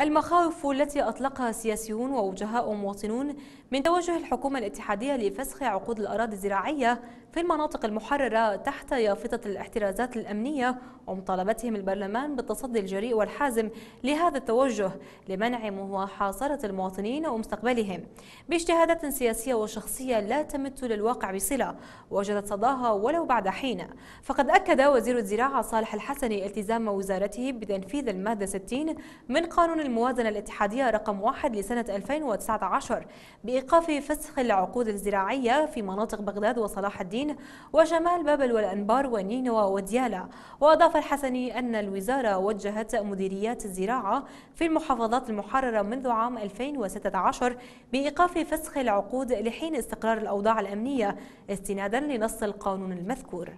المخاوف التي أطلقها سياسيون ووجهاء مواطنون من توجه الحكومة الاتحادية لفسخ عقود الأراضي الزراعية في المناطق المحررة تحت يافطة الاحترازات الأمنية ومطالبتهم البرلمان بالتصدي الجريء والحازم لهذا التوجه لمنع محاصرة المواطنين ومستقبلهم باجتهادات سياسية وشخصية لا تمت للواقع بصلة وجدت صداها ولو بعد حين فقد أكد وزير الزراعة صالح الحسني التزام وزارته بتنفيذ المادة 60 من قانون الموازنة الاتحادية رقم واحد لسنة 2019 بإيقاف فسخ العقود الزراعية في مناطق بغداد وصلاح الدين وشمال بابل والأنبار ونينوى وديالا وأضاف الحسني أن الوزارة وجهت مديريات الزراعة في المحافظات المحررة منذ عام 2016 بإيقاف فسخ العقود لحين استقرار الأوضاع الأمنية استنادا لنص القانون المذكور